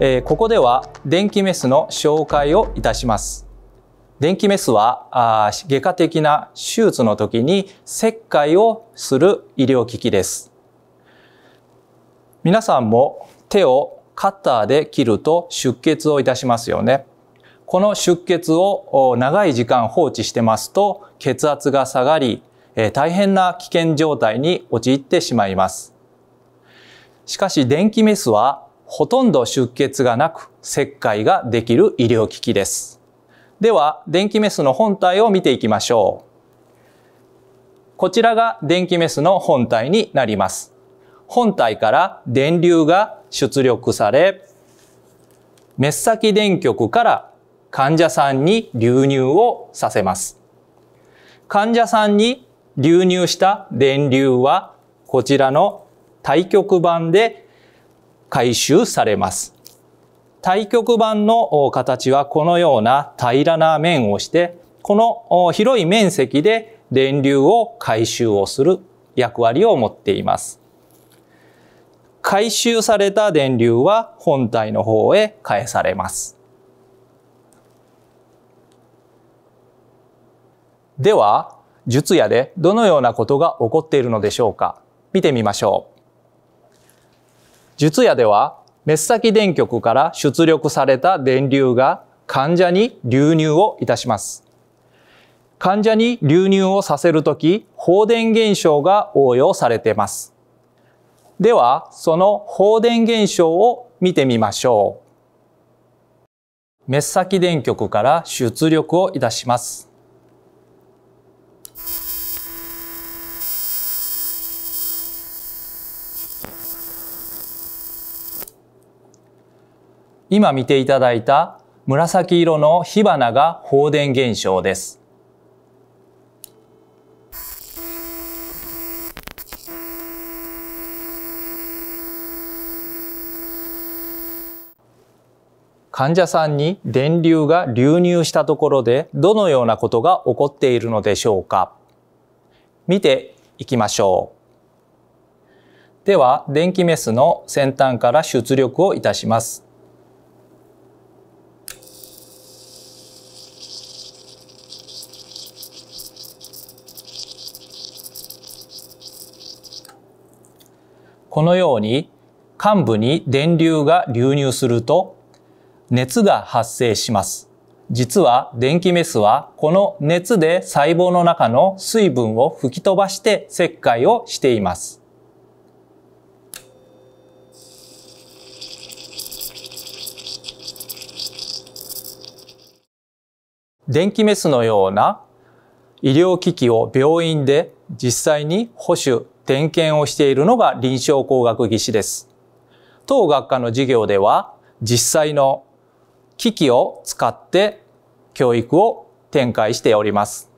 えー、ここでは電気メスの紹介をいたします。電気メスは外科的な手術の時に切開をする医療機器です。皆さんも手をカッターで切ると出血をいたしますよね。この出血を長い時間放置してますと血圧が下がり、大変な危険状態に陥ってしまいます。しかし電気メスはほとんど出血がなく切開ができる医療機器です。では、電気メスの本体を見ていきましょう。こちらが電気メスの本体になります。本体から電流が出力され、メス先電極から患者さんに流入をさせます。患者さんに流入した電流はこちらの対極板で回収されます。対極板の形はこのような平らな面をして、この広い面積で電流を回収をする役割を持っています。回収された電流は本体の方へ返されます。では、術野でどのようなことが起こっているのでしょうか見てみましょう。術野ではメッ先電極から出力された電流が患者に流入をいたします。患者に流入をさせるとき、放電現象が応用されています。では、その放電現象を見てみましょう。メッ先電極から出力をいたします。今見ていただいた紫色の火花が放電現象です。患者さんに電流が流入したところでどのようなことが起こっているのでしょうか見ていきましょう。では電気メスの先端から出力をいたします。このように患部に電流が流入すると熱が発生します。実は電気メスはこの熱で細胞の中の水分を吹き飛ばして切開をしています。電気メスのような医療機器を病院で実際に保守点検をしているのが臨床工学技師です。当学科の授業では実際の機器を使って教育を展開しております。